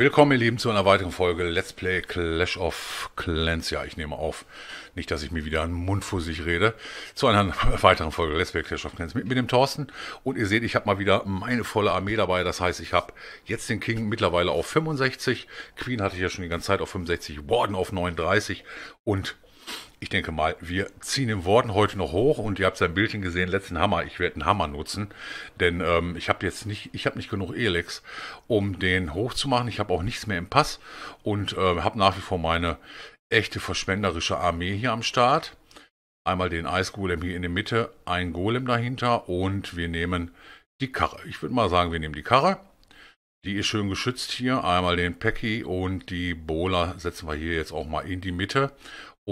Willkommen, ihr Lieben, zu einer weiteren Folge Let's Play Clash of Clans. Ja, ich nehme auf, nicht, dass ich mir wieder einen Mund vor sich rede. Zu einer weiteren Folge Let's Play Clash of Clans mit, mit dem Thorsten. Und ihr seht, ich habe mal wieder meine volle Armee dabei. Das heißt, ich habe jetzt den King mittlerweile auf 65. Queen hatte ich ja schon die ganze Zeit auf 65, Warden auf 39 und ich denke mal, wir ziehen den Worten heute noch hoch und ihr habt sein Bildchen gesehen, letzten Hammer. Ich werde einen Hammer nutzen, denn ähm, ich habe jetzt nicht, ich habe nicht genug Elex, um den hochzumachen. Ich habe auch nichts mehr im Pass und äh, habe nach wie vor meine echte verschwenderische Armee hier am Start. Einmal den Eisgolem hier in der Mitte, ein Golem dahinter und wir nehmen die Karre. Ich würde mal sagen, wir nehmen die Karre. Die ist schön geschützt hier. Einmal den Pecky und die Bola setzen wir hier jetzt auch mal in die Mitte.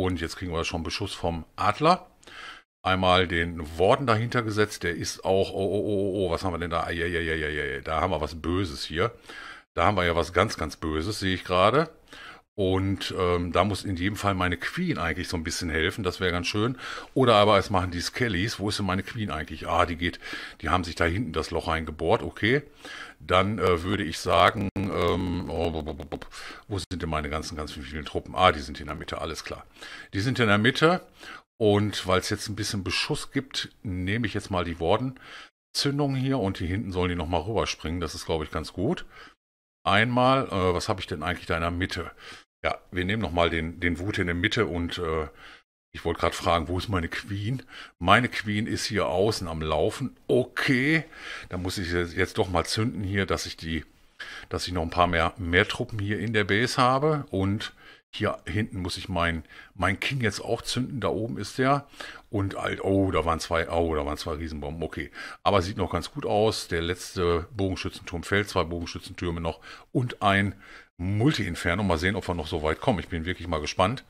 Und jetzt kriegen wir schon Beschuss vom Adler. Einmal den Worten dahinter gesetzt. Der ist auch. Oh, oh, oh, oh, oh was haben wir denn da? Ai, ai, ai, da haben wir was Böses hier. Da haben wir ja was ganz, ganz Böses, sehe ich gerade. Und ähm, da muss in jedem Fall meine Queen eigentlich so ein bisschen helfen, das wäre ganz schön. Oder aber es machen die Skellys, wo ist denn meine Queen eigentlich? Ah, die geht, die haben sich da hinten das Loch eingebohrt, okay. Dann äh, würde ich sagen, ähm, oh, wo sind denn meine ganzen, ganz vielen Truppen? Ah, die sind in der Mitte, alles klar. Die sind in der Mitte und weil es jetzt ein bisschen Beschuss gibt, nehme ich jetzt mal die Wordenzündung hier und hier hinten sollen die nochmal rüberspringen, das ist glaube ich ganz gut. Einmal, äh, was habe ich denn eigentlich da in der Mitte? Ja, wir nehmen nochmal den, den Wut in der Mitte und äh, ich wollte gerade fragen, wo ist meine Queen? Meine Queen ist hier außen am Laufen. Okay, da muss ich jetzt doch mal zünden hier, dass ich die, dass ich noch ein paar mehr, mehr Truppen hier in der Base habe. Und hier hinten muss ich meinen mein King jetzt auch zünden. Da oben ist der. Und alt, oh, da waren zwei, oh, da waren zwei Riesenbomben. Okay, aber sieht noch ganz gut aus. Der letzte Bogenschützenturm fällt, zwei Bogenschützentürme noch und ein Multi-Inferno. Mal sehen, ob wir noch so weit kommen. Ich bin wirklich mal gespannt.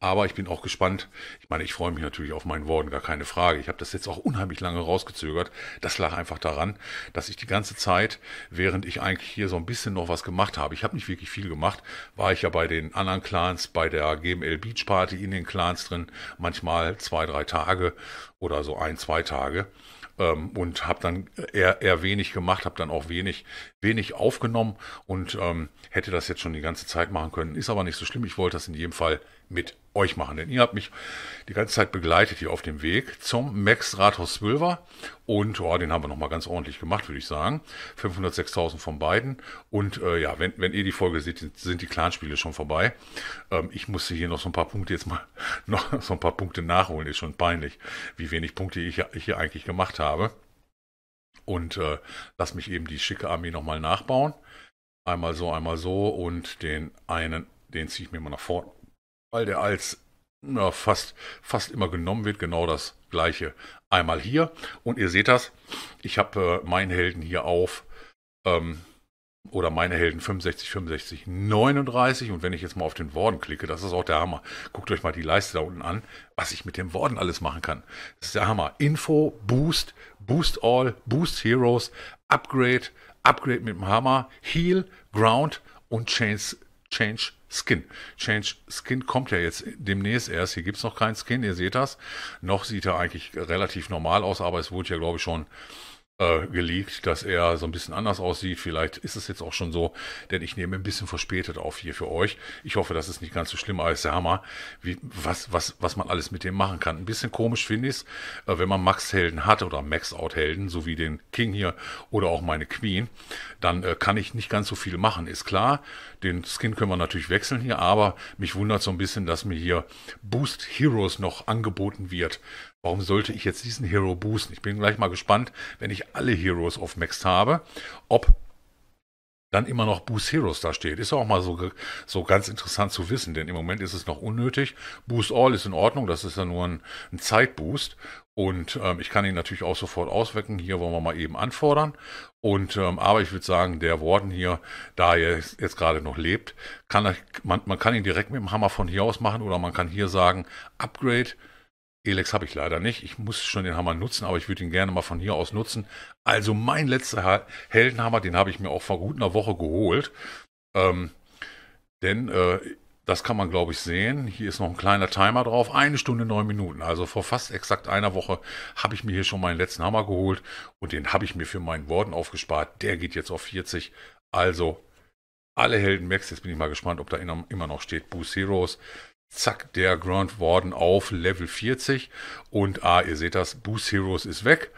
Aber ich bin auch gespannt. Ich meine, ich freue mich natürlich auf meinen Worten, gar keine Frage. Ich habe das jetzt auch unheimlich lange rausgezögert. Das lag einfach daran, dass ich die ganze Zeit, während ich eigentlich hier so ein bisschen noch was gemacht habe, ich habe nicht wirklich viel gemacht, war ich ja bei den anderen Clans, bei der GML Beach Party in den Clans drin, manchmal zwei, drei Tage oder so ein, zwei Tage ähm, und habe dann eher, eher wenig gemacht, habe dann auch wenig, wenig aufgenommen und ähm, hätte das jetzt schon die ganze Zeit machen können. Ist aber nicht so schlimm. Ich wollte das in jedem Fall mit euch machen. Denn ihr habt mich die ganze Zeit begleitet hier auf dem Weg zum Max Rathaus 12 er und oh, den haben wir nochmal ganz ordentlich gemacht, würde ich sagen. 506.000 von beiden und äh, ja, wenn, wenn ihr die Folge seht, sind die Clanspiele schon vorbei. Ähm, ich musste hier noch so ein paar Punkte jetzt mal, noch so ein paar Punkte nachholen, ist schon peinlich, wie wenig Punkte ich, ich hier eigentlich gemacht habe. Und äh, lass mich eben die schicke Armee nochmal nachbauen. Einmal so, einmal so und den einen, den ziehe ich mir mal nach vorne weil der als na, fast, fast immer genommen wird, genau das gleiche. Einmal hier und ihr seht das, ich habe äh, meinen Helden hier auf ähm, oder meine Helden 65, 65, 39 und wenn ich jetzt mal auf den Worden klicke, das ist auch der Hammer. Guckt euch mal die Leiste da unten an, was ich mit dem Worden alles machen kann. Das ist der Hammer. Info, Boost, Boost All, Boost Heroes, Upgrade, Upgrade mit dem Hammer, Heal, Ground und Chains Change Skin. Change Skin kommt ja jetzt demnächst erst. Hier gibt es noch keinen Skin, ihr seht das. Noch sieht er eigentlich relativ normal aus, aber es wurde ja, glaube ich, schon äh, geleakt, dass er so ein bisschen anders aussieht. Vielleicht ist es jetzt auch schon so, denn ich nehme ein bisschen verspätet auf hier für euch. Ich hoffe, das ist nicht ganz so schlimm, aber ist der Hammer, wie, was, was, was man alles mit dem machen kann. Ein bisschen komisch finde ich es, äh, wenn man Max-Helden hat oder Max-Out-Helden, so wie den King hier oder auch meine Queen, dann äh, kann ich nicht ganz so viel machen. Ist klar, den Skin können wir natürlich wechseln hier, aber mich wundert so ein bisschen, dass mir hier Boost Heroes noch angeboten wird. Warum sollte ich jetzt diesen Hero boosten? Ich bin gleich mal gespannt, wenn ich alle Heroes auf Max habe, ob dann immer noch Boost Heroes da steht. Ist auch mal so, so ganz interessant zu wissen, denn im Moment ist es noch unnötig. Boost All ist in Ordnung, das ist ja nur ein, ein Zeitboost. Und ähm, ich kann ihn natürlich auch sofort auswecken. Hier wollen wir mal eben anfordern. Und ähm, aber ich würde sagen, der Warden hier, da er jetzt, jetzt gerade noch lebt, kann man, man kann ihn direkt mit dem Hammer von hier aus machen oder man kann hier sagen, Upgrade Elex habe ich leider nicht. Ich muss schon den Hammer nutzen, aber ich würde ihn gerne mal von hier aus nutzen. Also mein letzter Heldenhammer, den habe ich mir auch vor gut einer Woche geholt. Ähm, denn äh, das kann man, glaube ich, sehen. Hier ist noch ein kleiner Timer drauf. Eine Stunde, neun Minuten. Also vor fast exakt einer Woche habe ich mir hier schon meinen letzten Hammer geholt. Und den habe ich mir für meinen Warden aufgespart. Der geht jetzt auf 40. Also alle Helden Max. Jetzt bin ich mal gespannt, ob da immer noch steht. Boost Heroes zack, der Grand Warden auf Level 40 und ah, ihr seht das, Boost Heroes ist weg.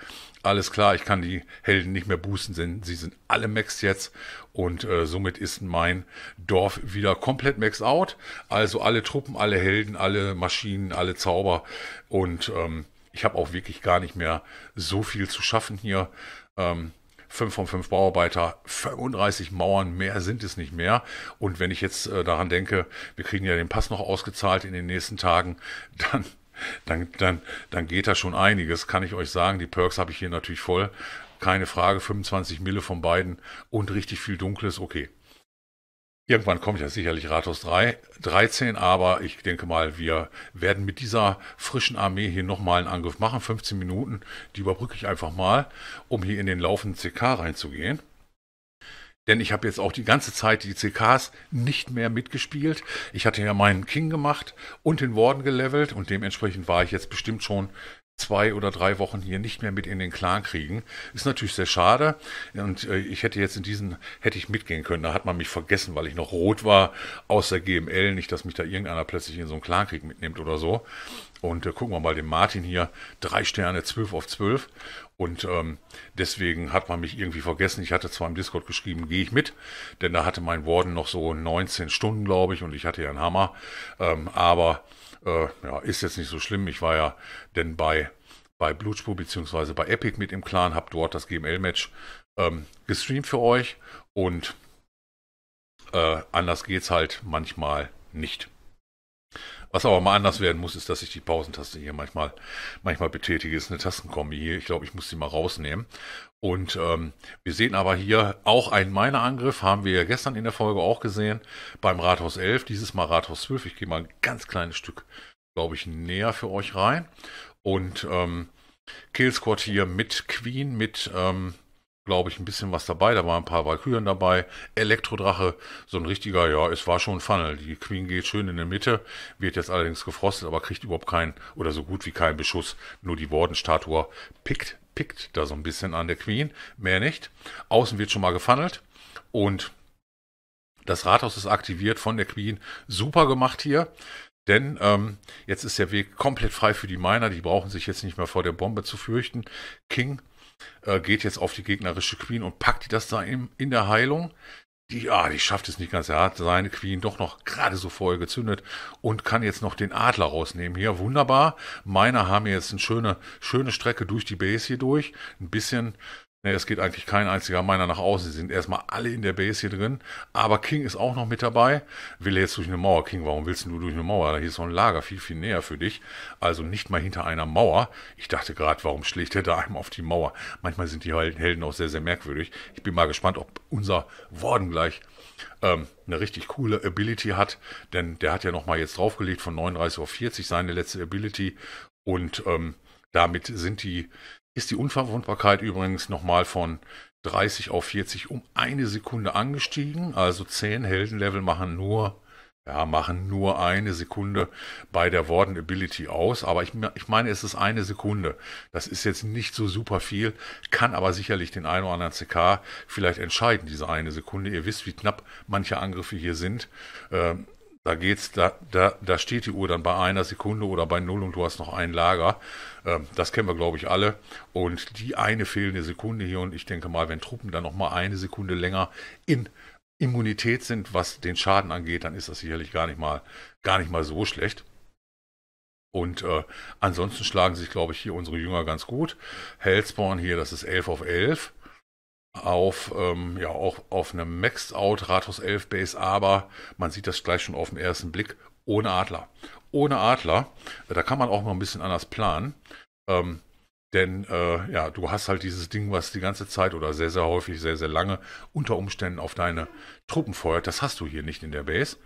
Alles klar, ich kann die Helden nicht mehr boosten, denn sie sind alle maxed jetzt und äh, somit ist mein Dorf wieder komplett maxed out. Also alle Truppen, alle Helden, alle Maschinen, alle Zauber und ähm, ich habe auch wirklich gar nicht mehr so viel zu schaffen hier. Ähm, 5 von 5 Bauarbeiter, 35 Mauern, mehr sind es nicht mehr. Und wenn ich jetzt äh, daran denke, wir kriegen ja den Pass noch ausgezahlt in den nächsten Tagen, dann dann, dann, dann geht da schon einiges, kann ich euch sagen. Die Perks habe ich hier natürlich voll. Keine Frage, 25 Mille von beiden und richtig viel Dunkles, okay. Irgendwann komme ich ja sicherlich Rathaus 3, 13, aber ich denke mal, wir werden mit dieser frischen Armee hier nochmal einen Angriff machen. 15 Minuten, die überbrücke ich einfach mal, um hier in den laufenden CK reinzugehen. Denn ich habe jetzt auch die ganze Zeit die CKs nicht mehr mitgespielt. Ich hatte ja meinen King gemacht und den Warden gelevelt und dementsprechend war ich jetzt bestimmt schon zwei oder drei Wochen hier nicht mehr mit in den Clan kriegen. Ist natürlich sehr schade. Und äh, ich hätte jetzt in diesen, hätte ich mitgehen können. Da hat man mich vergessen, weil ich noch rot war, aus der GML. Nicht, dass mich da irgendeiner plötzlich in so einen Clankrieg mitnimmt oder so. Und äh, gucken wir mal den Martin hier. Drei Sterne, zwölf auf zwölf. Und ähm, deswegen hat man mich irgendwie vergessen. Ich hatte zwar im Discord geschrieben, gehe ich mit, denn da hatte mein Warden noch so 19 Stunden, glaube ich, und ich hatte ja einen Hammer. Ähm, aber äh, ja, ist jetzt nicht so schlimm. Ich war ja denn bei, bei Blutspur bzw. bei Epic mit im Clan, habe dort das GML-Match ähm, gestreamt für euch und äh, anders geht's halt manchmal nicht. Was aber mal anders werden muss, ist, dass ich die Pausentaste hier manchmal, manchmal betätige. Ist eine Tastenkombi hier. Ich glaube, ich muss sie mal rausnehmen. Und ähm, wir sehen aber hier auch einen meiner Angriff, haben wir gestern in der Folge auch gesehen, beim Rathaus 11, dieses Mal Rathaus 12. Ich gehe mal ein ganz kleines Stück, glaube ich, näher für euch rein. Und ähm, Killsquad hier mit Queen, mit ähm, glaube ich, ein bisschen was dabei. Da waren ein paar Valkyren dabei, Elektrodrache, so ein richtiger, ja, es war schon ein Funnel. Die Queen geht schön in der Mitte, wird jetzt allerdings gefrostet, aber kriegt überhaupt keinen oder so gut wie keinen Beschuss. Nur die Wardenstatue pickt, pickt da so ein bisschen an der Queen, mehr nicht. Außen wird schon mal gefunnelt und das Rathaus ist aktiviert von der Queen. Super gemacht hier. Denn ähm, jetzt ist der Weg komplett frei für die Miner. Die brauchen sich jetzt nicht mehr vor der Bombe zu fürchten. King äh, geht jetzt auf die gegnerische Queen und packt die das da in, in der Heilung. Die, ah, die schafft es nicht ganz. Er hat seine Queen doch noch gerade so vorher gezündet und kann jetzt noch den Adler rausnehmen. Hier, wunderbar. Meine haben jetzt eine schöne, schöne Strecke durch die Base hier durch. Ein bisschen Nee, es geht eigentlich kein einziger Miner nach außen. Sie sind erstmal alle in der Base hier drin. Aber King ist auch noch mit dabei. Will er jetzt durch eine Mauer. King, warum willst du durch eine Mauer? Hier ist so ein Lager viel, viel näher für dich. Also nicht mal hinter einer Mauer. Ich dachte gerade, warum schlägt er da einem auf die Mauer? Manchmal sind die Helden auch sehr, sehr merkwürdig. Ich bin mal gespannt, ob unser Worden gleich ähm, eine richtig coole Ability hat. Denn der hat ja nochmal jetzt draufgelegt von 39 auf 40 seine letzte Ability. Und ähm, damit sind die ist die Unverwundbarkeit übrigens nochmal von 30 auf 40 um eine Sekunde angestiegen. Also 10 Heldenlevel machen nur, ja, machen nur eine Sekunde bei der Warden Ability aus. Aber ich, ich meine, es ist eine Sekunde. Das ist jetzt nicht so super viel, kann aber sicherlich den einen oder anderen CK vielleicht entscheiden, diese eine Sekunde. Ihr wisst, wie knapp manche Angriffe hier sind. Ähm, da geht's, da, da, da steht die Uhr dann bei einer Sekunde oder bei null und du hast noch ein Lager. Ähm, das kennen wir, glaube ich, alle. Und die eine fehlende Sekunde hier, und ich denke mal, wenn Truppen dann nochmal eine Sekunde länger in Immunität sind, was den Schaden angeht, dann ist das sicherlich gar nicht mal, gar nicht mal so schlecht. Und äh, ansonsten schlagen sich, glaube ich, hier unsere Jünger ganz gut. Hellspawn hier, das ist 11 auf 11 auf, ähm, ja, auch auf einem Maxed Out Ratus 11 Base, aber man sieht das gleich schon auf den ersten Blick, ohne Adler. Ohne Adler, äh, da kann man auch noch ein bisschen anders planen. Ähm, denn äh, ja, du hast halt dieses Ding, was die ganze Zeit oder sehr, sehr häufig, sehr, sehr lange unter Umständen auf deine Truppen feuert. Das hast du hier nicht in der Base.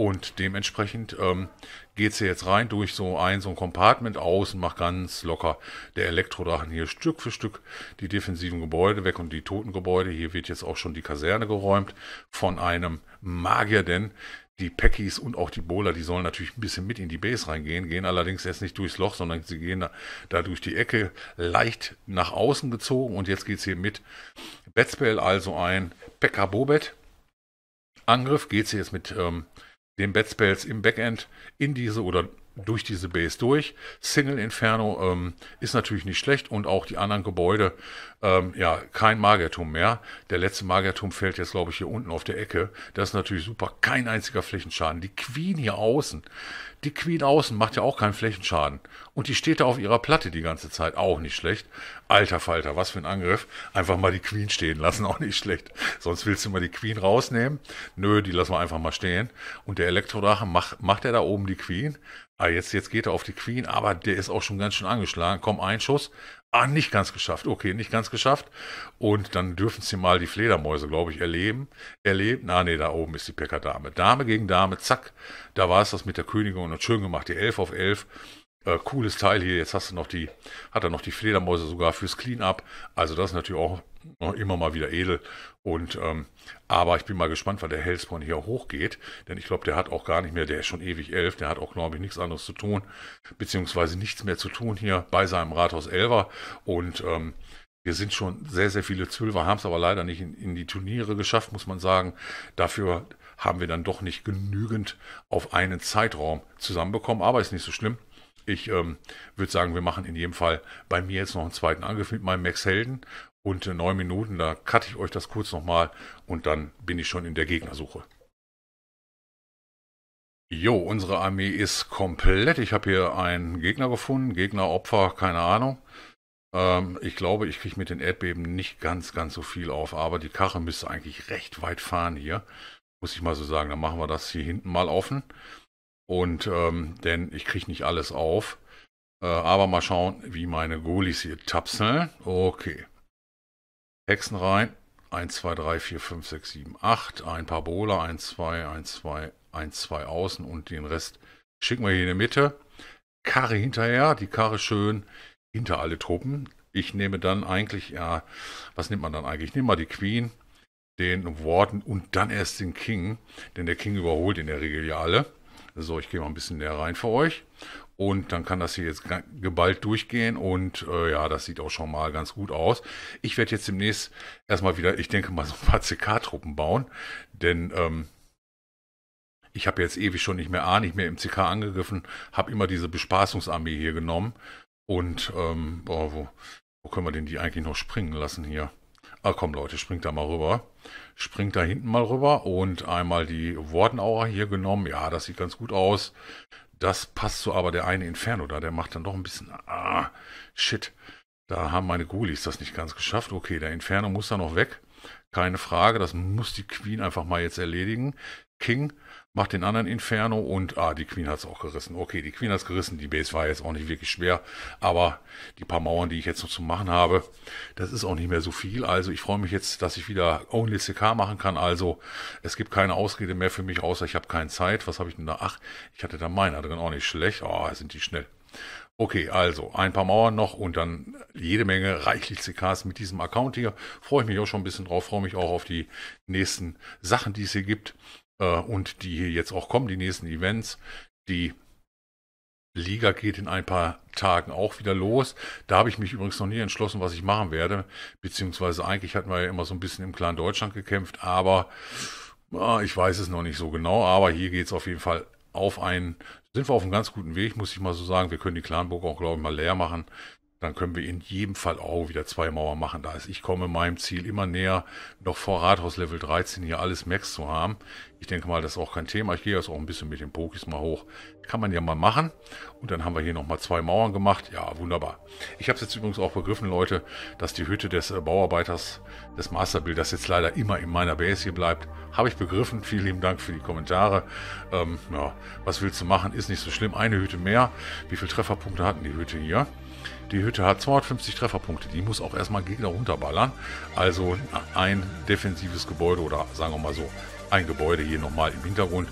Und dementsprechend ähm, geht hier jetzt rein durch so ein, so ein Compartment aus und macht ganz locker der Elektrodrachen hier Stück für Stück die defensiven Gebäude weg und die toten Gebäude. Hier wird jetzt auch schon die Kaserne geräumt von einem Magier, denn die Packies und auch die Bowler, die sollen natürlich ein bisschen mit in die Base reingehen, gehen allerdings jetzt nicht durchs Loch, sondern sie gehen da, da durch die Ecke leicht nach außen gezogen und jetzt geht's hier mit Betspell, also ein Pekka Bobet. Angriff geht hier jetzt mit ähm, den Bad Spells im Backend in diese oder durch diese Base durch. Single Inferno ähm, ist natürlich nicht schlecht und auch die anderen Gebäude ähm, ja, kein Magertum mehr. Der letzte Magertum fällt jetzt, glaube ich, hier unten auf der Ecke. Das ist natürlich super. Kein einziger Flächenschaden. Die Queen hier außen, die Queen außen macht ja auch keinen Flächenschaden. Und die steht da auf ihrer Platte die ganze Zeit. Auch nicht schlecht. Alter Falter, was für ein Angriff. Einfach mal die Queen stehen lassen. Auch nicht schlecht. Sonst willst du mal die Queen rausnehmen. Nö, die lassen wir einfach mal stehen. Und der Elektrodrache, macht, macht er da oben die Queen? Ah, jetzt, jetzt geht er auf die Queen, aber der ist auch schon ganz schön angeschlagen. Komm, ein Schuss. Ah, nicht ganz geschafft. Okay, nicht ganz geschafft. Und dann dürfen sie mal die Fledermäuse, glaube ich, erleben. Erleben. Na, nee, da oben ist die Pekka-Dame. Dame gegen Dame, zack. Da war es das mit der Königin und schön gemacht. Die 11 auf 11. Äh, cooles Teil hier. Jetzt hast du noch die, hat er noch die Fledermäuse sogar fürs Clean-up. Also das ist natürlich auch immer mal wieder edel. Und ähm, aber ich bin mal gespannt, weil der Hellspawn hier hochgeht. Denn ich glaube, der hat auch gar nicht mehr, der ist schon ewig elf, der hat auch, glaube ich, nichts anderes zu tun, beziehungsweise nichts mehr zu tun hier bei seinem Rathaus Elver. Und ähm, wir sind schon sehr, sehr viele Zwölfer, haben es aber leider nicht in, in die Turniere geschafft, muss man sagen. Dafür haben wir dann doch nicht genügend auf einen Zeitraum zusammenbekommen, aber ist nicht so schlimm. Ich ähm, würde sagen, wir machen in jedem Fall bei mir jetzt noch einen zweiten Angriff mit meinem Max Helden und neun Minuten. Da cutte ich euch das kurz nochmal und dann bin ich schon in der Gegnersuche. Jo, unsere Armee ist komplett. Ich habe hier einen Gegner gefunden, Gegner, Opfer, keine Ahnung. Ähm, ich glaube, ich kriege mit den Erdbeben nicht ganz, ganz so viel auf, aber die Karre müsste eigentlich recht weit fahren hier. Muss ich mal so sagen, dann machen wir das hier hinten mal offen. Und ähm, denn ich kriege nicht alles auf. Äh, aber mal schauen, wie meine Golis hier tapseln. Okay. Hexen rein. 1, 2, 3, 4, 5, 6, 7, 8. Ein paar Bowler. 1, 2, 1, 2, 1, 2 außen und den Rest schicken wir hier in die Mitte. Karre hinterher, die Karre schön hinter alle Truppen. Ich nehme dann eigentlich, ja, was nimmt man dann eigentlich? Ich nehme mal die Queen, den Warden und dann erst den King, denn der King überholt in der Regel ja alle. So, ich gehe mal ein bisschen näher rein für euch. Und dann kann das hier jetzt geballt durchgehen. Und äh, ja, das sieht auch schon mal ganz gut aus. Ich werde jetzt demnächst erstmal wieder, ich denke mal, so ein paar CK-Truppen bauen. Denn ähm, ich habe jetzt ewig schon nicht mehr A, nicht mehr im CK angegriffen. Habe immer diese Bespaßungsarmee hier genommen. Und, ähm, boah, wo, wo können wir denn die eigentlich noch springen lassen hier? Ah, komm Leute, springt da mal rüber. Springt da hinten mal rüber und einmal die Wortenauer hier genommen. Ja, das sieht ganz gut aus. Das passt so, aber der eine Inferno da, der macht dann doch ein bisschen... Ah, shit. Da haben meine Ghoulies das nicht ganz geschafft. Okay, der Inferno muss da noch weg. Keine Frage, das muss die Queen einfach mal jetzt erledigen. King macht den anderen Inferno und ah, die Queen hat's auch gerissen. Okay, die Queen hat's gerissen, die Base war jetzt auch nicht wirklich schwer, aber die paar Mauern, die ich jetzt noch zu machen habe, das ist auch nicht mehr so viel. Also ich freue mich jetzt, dass ich wieder Only CK machen kann. Also es gibt keine Ausrede mehr für mich, außer ich habe keine Zeit. Was habe ich denn da? Ach, ich hatte da meiner drin, auch nicht schlecht. Oh, sind die schnell. Okay, also ein paar Mauern noch und dann jede Menge reichlich CKs mit diesem Account hier. Freue ich mich auch schon ein bisschen drauf, freue mich auch auf die nächsten Sachen, die es hier gibt äh, und die hier jetzt auch kommen, die nächsten Events. Die Liga geht in ein paar Tagen auch wieder los. Da habe ich mich übrigens noch nie entschlossen, was ich machen werde. Beziehungsweise eigentlich hatten wir ja immer so ein bisschen im Clan Deutschland gekämpft, aber äh, ich weiß es noch nicht so genau. Aber hier geht es auf jeden Fall auf einen, sind wir auf einem ganz guten Weg, muss ich mal so sagen. Wir können die Clanburg auch, glaube ich, mal leer machen dann können wir in jedem Fall auch wieder zwei Mauer machen. Da ist, ich komme meinem Ziel immer näher, noch vor Rathaus Level 13 hier alles Max zu haben. Ich denke mal, das ist auch kein Thema. Ich gehe jetzt auch ein bisschen mit den Pokis mal hoch. Kann man ja mal machen. Und dann haben wir hier nochmal zwei Mauern gemacht. Ja, wunderbar. Ich habe es jetzt übrigens auch begriffen, Leute, dass die Hütte des äh, Bauarbeiters, des Masterbilders jetzt leider immer in meiner Base hier bleibt. Habe ich begriffen. Vielen lieben Dank für die Kommentare. Ähm, ja, was willst du machen? Ist nicht so schlimm. Eine Hütte mehr. Wie viele Trefferpunkte hatten die Hütte hier? Die Hütte hat 250 Trefferpunkte. Die muss auch erstmal Gegner runterballern. Also ein defensives Gebäude oder sagen wir mal so, ein Gebäude hier nochmal im Hintergrund.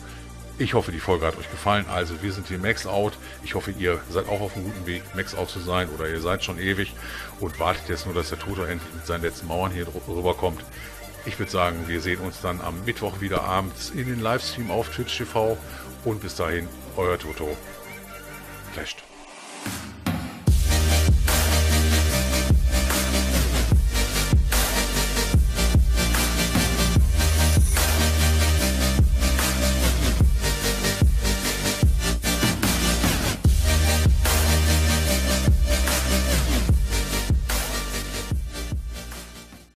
Ich hoffe, die Folge hat euch gefallen. Also wir sind hier Max Out. Ich hoffe, ihr seid auch auf einem guten Weg, Max Out zu sein oder ihr seid schon ewig und wartet jetzt nur, dass der Toto endlich mit seinen letzten Mauern hier rüberkommt. Ich würde sagen, wir sehen uns dann am Mittwoch wieder abends in den Livestream auf Twitch TV und bis dahin, euer Toto. Flasht.